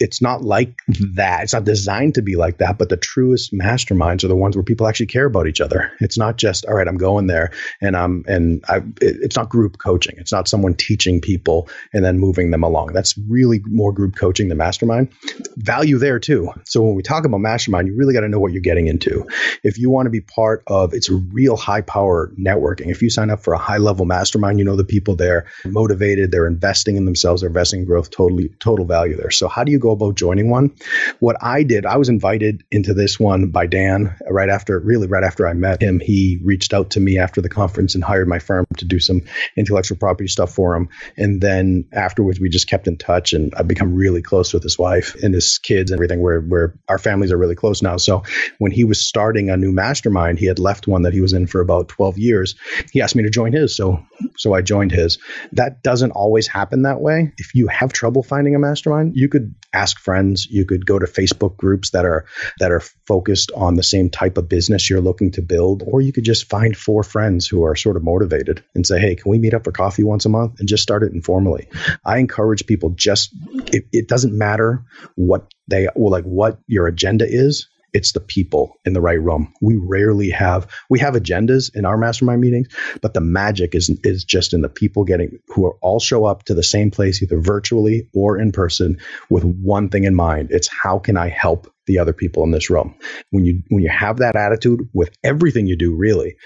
S2: it's not like that. It's not designed to be like that, but the truest masterminds are the ones where people actually care about each other. It's not just, all right, I'm going there and I'm, and I, it, it's not group coaching. It's not someone teaching people and then moving them along. That's really more group coaching than mastermind. Value there too. So when we talk about mastermind, you really got to know what you're getting into. If you want to be part of, it's a real high power networking. If you sign up for a high level mastermind, you know the people there motivated, they're investing in themselves, they're investing in growth, totally, total value there. So how do you you go about joining one. What I did, I was invited into this one by Dan right after, really right after I met him. He reached out to me after the conference and hired my firm to do some intellectual property stuff for him. And then afterwards, we just kept in touch and I've become really close with his wife and his kids and everything where, where our families are really close now. So when he was starting a new mastermind, he had left one that he was in for about 12 years. He asked me to join his. So, so I joined his. That doesn't always happen that way. If you have trouble finding a mastermind, you could ask friends. You could go to Facebook groups that are that are focused on the same type of business you're looking to build, or you could just find four friends who are sort of motivated and say, "Hey, can we meet up for coffee once a month?" and just start it informally. I encourage people just it, it doesn't matter what they well, like what your agenda is it's the people in the right room. We rarely have we have agendas in our mastermind meetings, but the magic is is just in the people getting who are all show up to the same place either virtually or in person with one thing in mind. It's how can I help the other people in this room. When you when you have that attitude with everything you do really,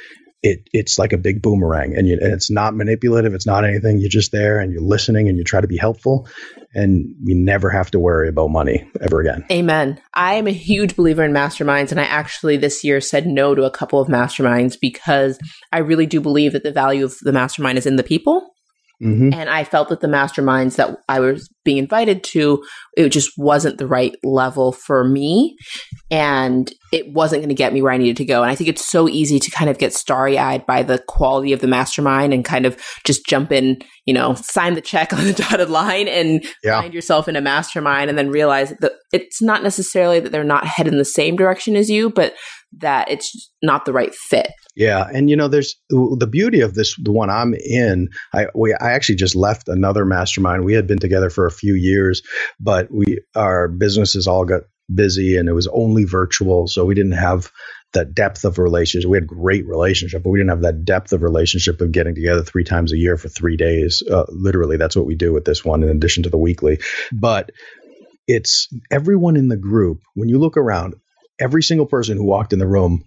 S2: it it's like a big boomerang and, you, and, it's not manipulative it's not anything you're just there and you're listening and you try to be helpful and we never have to worry about money ever again
S1: amen i am a huge believer in masterminds and i actually this year said no to a couple of masterminds because i really do believe that the value of the mastermind is in the people Mm-hmm. And I felt that the masterminds that I was being invited to, it just wasn't the right level for me. And it wasn't going to get me where I needed to go. And I think it's so easy to kind of get starry eyed by the quality of the mastermind and kind of just jump in, you know, sign the check [LAUGHS] on the dotted line and yeah. find yourself in a mastermind and then realize that it's not necessarily that they're not heading in the same direction as you, but that it's not the right fit.
S2: Yeah, and you know, there's the beauty of this. The one I'm in, I we I actually just left another mastermind. We had been together for a few years, but we our businesses all got busy, and it was only virtual, so we didn't have that depth of relationship. We had great relationship, but we didn't have that depth of relationship of getting together three times a year for three days. Uh, literally, that's what we do with this one, in addition to the weekly. But it's everyone in the group. When you look around, every single person who walked in the room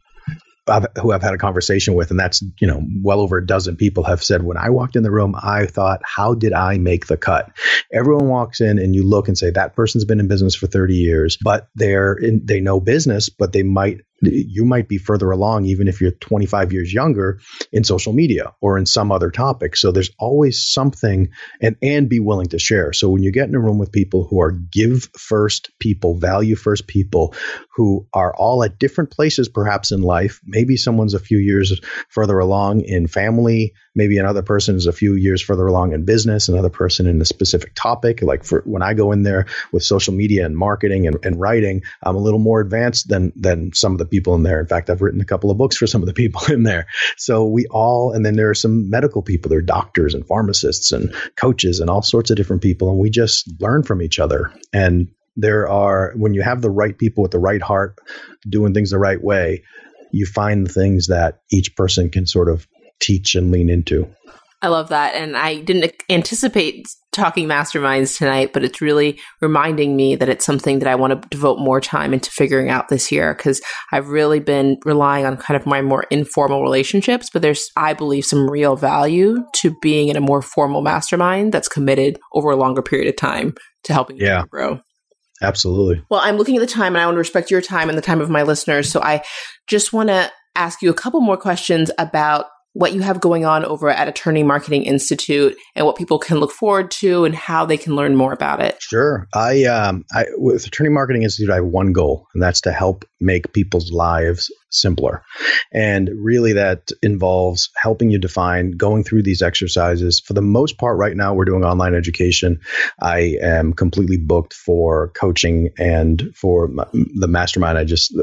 S2: who I've had a conversation with, and that's you know well over a dozen people have said when I walked in the room, I thought, how did I make the cut? Everyone walks in and you look and say that person's been in business for 30 years, but they're in, they know business, but they might you might be further along even if you're 25 years younger in social media or in some other topic so there's always something and and be willing to share so when you get in a room with people who are give first people value first people who are all at different places perhaps in life maybe someone's a few years further along in family Maybe another person is a few years further along in business, another person in a specific topic. Like for when I go in there with social media and marketing and, and writing, I'm a little more advanced than than some of the people in there. In fact, I've written a couple of books for some of the people [LAUGHS] in there. So we all, and then there are some medical people, there are doctors and pharmacists and coaches and all sorts of different people, and we just learn from each other. And there are when you have the right people with the right heart doing things the right way you find the things that each person can sort of teach and lean into.
S1: I love that. And I didn't anticipate talking masterminds tonight, but it's really reminding me that it's something that I want to devote more time into figuring out this year because I've really been relying on kind of my more informal relationships. But there's, I believe, some real value to being in a more formal mastermind that's committed over a longer period of time to helping yeah. you grow.
S2: Absolutely.
S1: Well, I'm looking at the time and I want to respect your time and the time of my listeners. So I just want to ask you a couple more questions about what you have going on over at Attorney Marketing Institute and what people can look forward to and how they can learn more about it.
S2: Sure. I, um, I with Attorney Marketing Institute, I have one goal, and that's to help make people's lives simpler. And really, that involves helping you define, going through these exercises. For the most part, right now, we're doing online education. I am completely booked for coaching and for the mastermind. I just,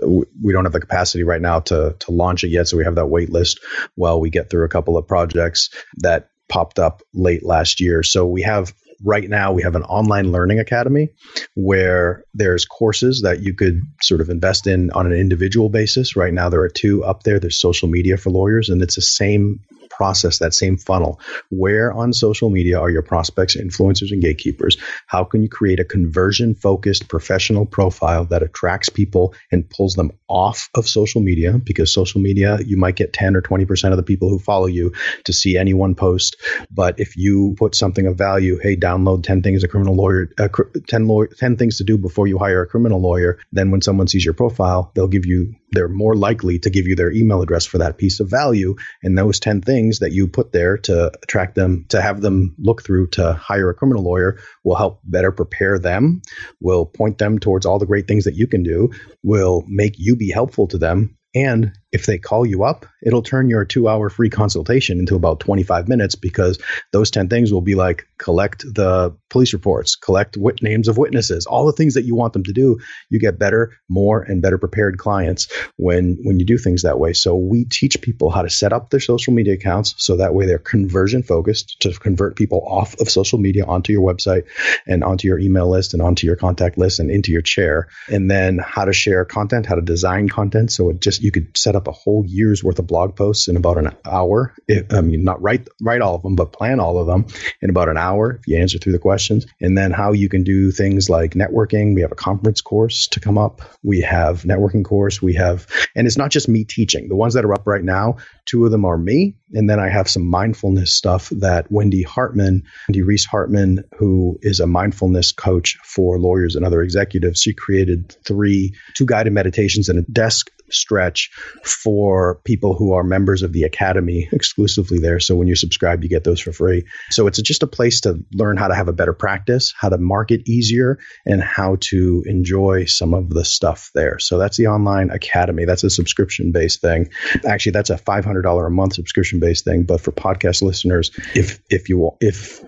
S2: we don't have the capacity right now to, to launch it yet. So we have that wait list while we get through a couple of projects that popped up late last year. So we have right now we have an online learning academy where there's courses that you could sort of invest in on an individual basis. Right now there are two up there. There's social media for lawyers, and it's the same process that same funnel. Where on social media are your prospects, influencers, and gatekeepers? How can you create a conversion focused professional profile that attracts people and pulls them off of social media? Because social media, you might get 10 or 20% of the people who follow you to see any one post. But if you put something of value, hey, download 10 things a criminal lawyer, uh, 10, 10 things to do before you hire a criminal lawyer, then when someone sees your profile, they'll give you, they're more likely to give you their email address for that piece of value. And those 10 things things that you put there to attract them, to have them look through to hire a criminal lawyer will help better prepare them, will point them towards all the great things that you can do, will make you be helpful to them, and if they call you up, it'll turn your two hour free consultation into about 25 minutes because those 10 things will be like collect the police reports, collect wit- names of witnesses, all the things that you want them to do. You get better, more, and better prepared clients when, when you do things that way. So we teach people how to set up their social media accounts so that way they're conversion focused to convert people off of social media onto your website and onto your email list and onto your contact list and into your chair. And then how to share content, how to design content. So it just, you could set up up a whole year's worth of blog posts in about an hour. If, I mean, not write write all of them, but plan all of them in about an hour if you answer through the questions. And then how you can do things like networking. We have a conference course to come up. We have networking course. We have, and it's not just me teaching. The ones that are up right now, Two of them are me. And then I have some mindfulness stuff that Wendy Hartman, Wendy Reese Hartman, who is a mindfulness coach for lawyers and other executives, she created three, two guided meditations and a desk stretch for people who are members of the academy exclusively there. So when you subscribe, you get those for free. So it's just a place to learn how to have a better practice, how to market easier, and how to enjoy some of the stuff there. So that's the online academy. That's a subscription based thing. Actually, that's a 500 $100 a month subscription based thing. But for podcast listeners, if, if you will, if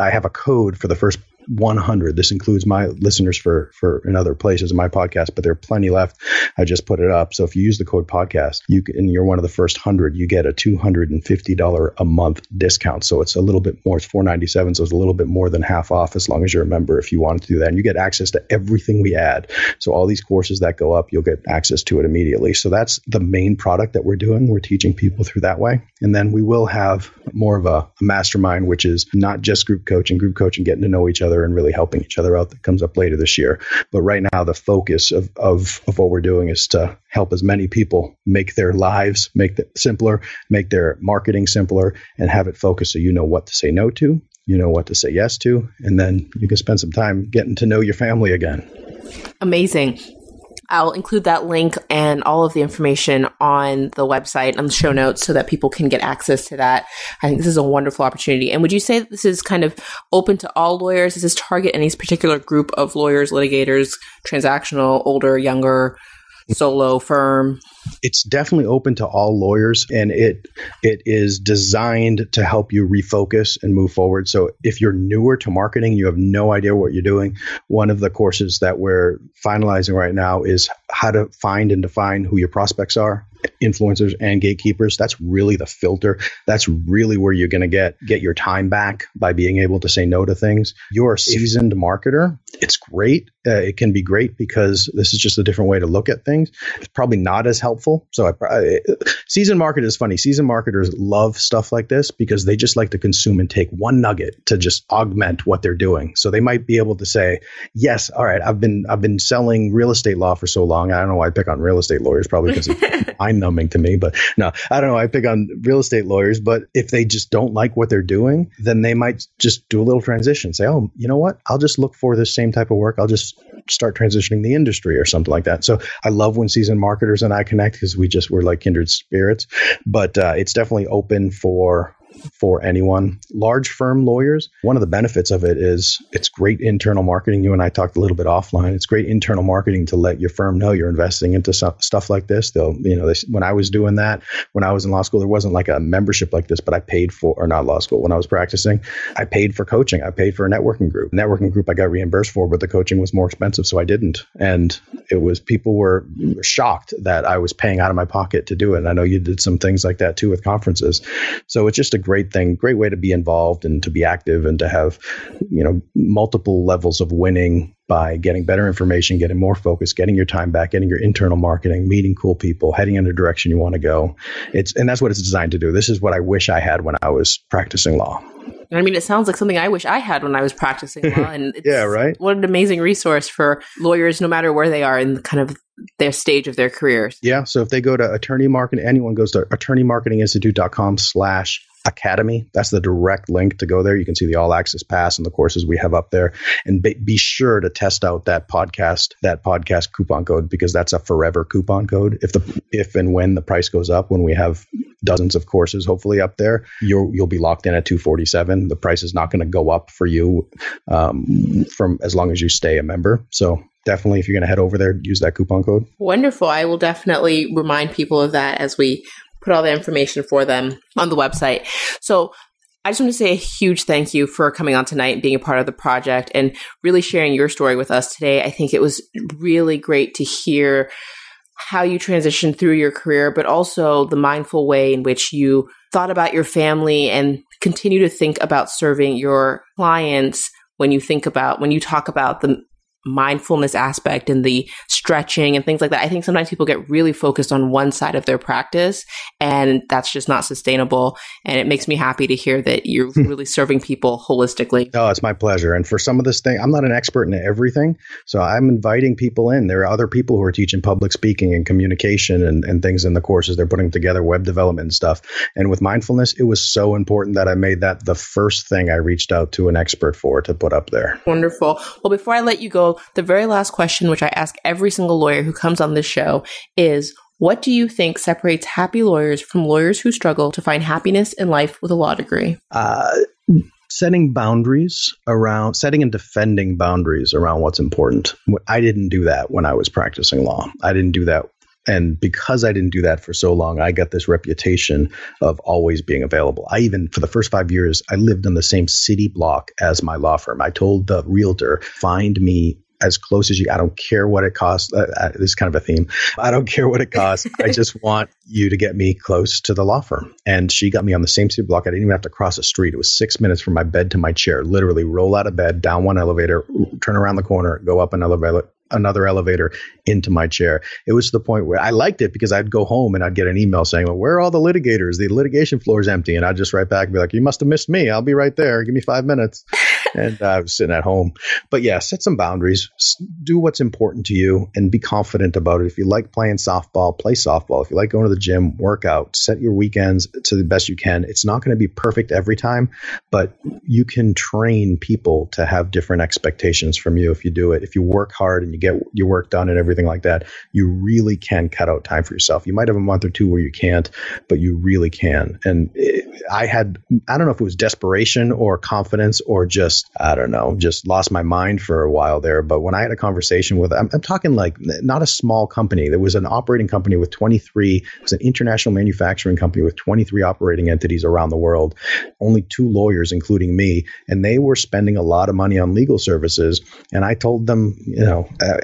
S2: I have a code for the first 100. This includes my listeners for for in other places in my podcast, but there are plenty left. I just put it up. So if you use the code podcast, you can, and you're one of the first hundred, you get a $250 a month discount. So it's a little bit more. It's 497, so it's a little bit more than half off as long as you're a member. If you wanted to do that, and you get access to everything we add. So all these courses that go up, you'll get access to it immediately. So that's the main product that we're doing. We're teaching people through that way, and then we will have more of a, a mastermind, which is not just group coaching. Group coaching, getting to know each other and really helping each other out that comes up later this year. But right now, the focus of, of, of what we're doing is to help as many people make their lives make it simpler, make their marketing simpler, and have it focused so you know what to say no to, you know what to say yes to, and then you can spend some time getting to know your family again.
S1: Amazing. I'll include that link and all of the information on the website on the show notes so that people can get access to that. I think this is a wonderful opportunity. And would you say that this is kind of open to all lawyers? Does this target any particular group of lawyers, litigators, transactional, older, younger? solo firm?
S2: It's definitely open to all lawyers and it it is designed to help you refocus and move forward. So if you're newer to marketing, you have no idea what you're doing, one of the courses that we're finalizing right now is how to find and define who your prospects are influencers and gatekeepers that's really the filter that's really where you're going to get get your time back by being able to say no to things you're a seasoned marketer it's great uh, it can be great because this is just a different way to look at things it's probably not as helpful so I, I, seasoned marketer is funny seasoned marketers love stuff like this because they just like to consume and take one nugget to just augment what they're doing so they might be able to say yes all right i've been i've been selling real estate law for so long i don't know why i pick on real estate lawyers probably because [LAUGHS] mind numbing to me. But no, I don't know. I pick on real estate lawyers, but if they just don't like what they're doing, then they might just do a little transition. Say, oh, you know what? I'll just look for the same type of work. I'll just start transitioning the industry or something like that. So I love when seasoned marketers and I connect because we just we're like kindred spirits. But uh, it's definitely open for for anyone. Large firm lawyers, one of the benefits of it is it's great internal marketing. You and I talked a little bit offline. It's great internal marketing to let your firm know you're investing into stuff like this. They'll, you know, they, when I was doing that, when I was in law school, there wasn't like a membership like this, but I paid for, or not law school, when I was practicing, I paid for coaching. I paid for a networking group. Networking group I got reimbursed for, but the coaching was more expensive, so I didn't. And it was, people were shocked that I was paying out of my pocket to do it. And I know you did some things like that too with conferences. So it's just a great thing, great way to be involved and to be active and to have, you know, multiple levels of winning by getting better information, getting more focus, getting your time back, getting your internal marketing, meeting cool people, heading in the direction you want to go. It's and that's what it's designed to do. This is what I wish I had when I was practicing law.
S1: I mean, it sounds like something I wish I had when I was practicing law. And [LAUGHS] yeah, right. What an amazing resource for lawyers, no matter where they are in kind of their stage of their careers.
S2: Yeah. So if they go to attorney marketing, anyone goes to attorneymarketinginstitute.com slash Academy. That's the direct link to go there. You can see the all access pass and the courses we have up there. And be, be sure to test out that podcast, that podcast coupon code, because that's a forever coupon code. If the if and when the price goes up, when we have dozens of courses hopefully up there, you'll you'll be locked in at 247. The price is not going to go up for you um, from as long as you stay a member. So definitely if you're going to head over there use that coupon code
S1: wonderful i will definitely remind people of that as we put all the information for them on the website. So I just want to say a huge thank you for coming on tonight and being a part of the project and really sharing your story with us today. I think it was really great to hear how you transitioned through your career, but also the mindful way in which you thought about your family and continue to think about serving your clients when you think about when you talk about the mindfulness aspect and the stretching and things like that. I think sometimes people get really focused on one side of their practice and that's just not sustainable. And it makes me happy to hear that you're hmm. really serving
S2: people holistically. Oh, it's my pleasure. And for some of this thing, I'm not an expert in everything. So I'm inviting people in. There are other people who are teaching public speaking and communication and, and things in the courses they're putting together, web development and stuff. And with mindfulness, it was so important that I made that the first thing I reached out to an expert for to put up there.
S1: Wonderful. Well, before I let you go, the very last question, which I ask every single lawyer who comes on this show is, what do you think separates happy lawyers from lawyers who struggle to find happiness in life with a law degree?
S2: Uh, setting boundaries around setting and defending boundaries around what's important. I didn't do that when I was practicing law. I didn't do that and because I didn't do that for so long, I got this reputation of always being available. I even, for the first five years, I lived in the same city block as my law firm. I told the realtor, find me as close as you. I don't care what it costs. Uh, uh, this is kind of a theme. I don't care what it costs. I [LAUGHS] just want you to get me close to the law firm. And she got me on the same city block. I didn't even have to cross a street. It was six minutes from my bed to my chair. Literally, roll out of bed, down one elevator, turn around the corner, go up another elevator, another elevator into my chair. It was to the point where I liked it because I'd go home and I'd get an email saying, Well, where are all the litigators? The litigation floor is empty. And I'd just write back and be like, You must have missed me. I'll be right there. Give me five minutes and I was sitting at home. But yeah, set some boundaries, do what's important to you, and be confident about it. If you like playing softball, play softball. If you like going to the gym, work out. Set your weekends to the best you can. It's not going to be perfect every time, but you can train people to have different expectations from you if you do it. If you work hard and you get your work done and everything like that, you really can cut out time for yourself. You might have a month or two where you can't, but you really can. And it, eh, I had, I don't know if it was desperation or confidence or just just, I don't know, just lost my mind for a while there. But when I had a conversation with, I'm, I'm talking like not a small company, there was an operating company with 23, it was an international manufacturing company with 23 operating entities around the world, only two lawyers, including me. And they were spending a lot of money on legal services. And I told them, you know, uh,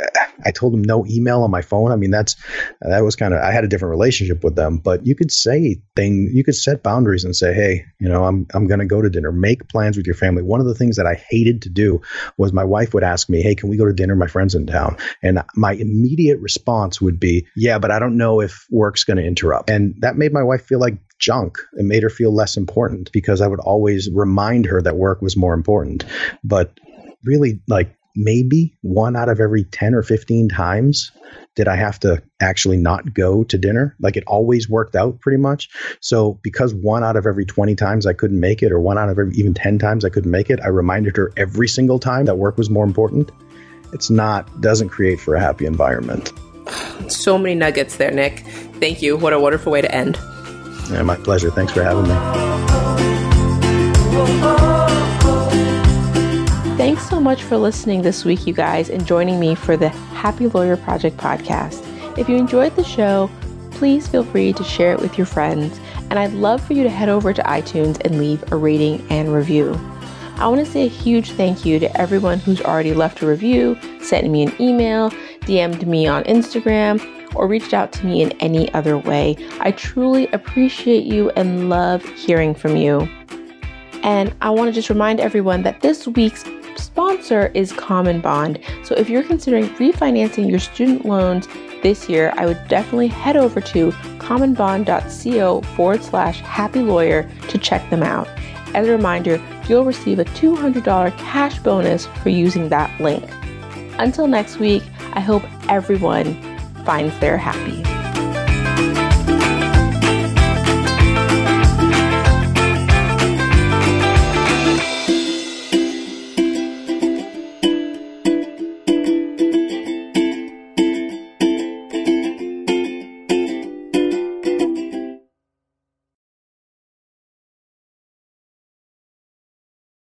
S2: I told them no email on my phone. I mean, that's, that was kind of, I had a different relationship with them, but you could say things, you could set boundaries and say, hey, you know, I'm, I'm going to go to dinner, make plans with your family. One of the things things that I hated to do was my wife would ask me, Hey, can we go to dinner? My friend's in town. And my immediate response would be, Yeah, but I don't know if work's going to interrupt. And that made my wife feel like junk. It made her feel less important because I would always remind her that work was more important. But really, like, maybe one out of every 10 or 15 times did I have to actually not go to dinner. Like it always worked out pretty much. So because one out of every 20 times I couldn't make it, or one out of every, even 10 times I couldn't make it, I reminded her every single time that work was more important. It's not, doesn't create for a happy environment.
S1: So many nuggets there, Nick. Thank you. What a wonderful way to end.
S2: Yeah, my pleasure. Thanks for having me. Oh, oh,
S1: oh. Thanks so much for listening this week, you guys, and joining me for the Happy Lawyer Project podcast. If you enjoyed the show, please feel free to share it with your friends, and I'd love for you to head over to iTunes and leave a rating and review. I want to say a huge thank you to everyone who's already left a review, sent me an email, DM'd me on Instagram, or reached out to me in any other way. I truly appreciate you and love hearing from you. And I want to just remind everyone that this week's sponsor is Common Bond. So if you're considering refinancing your student loans this year, I would definitely head over to commonbond.co forward slash happy lawyer to check them out. As a reminder, you'll receive a $200 cash bonus for using that link. Until next week, I hope everyone finds their happy.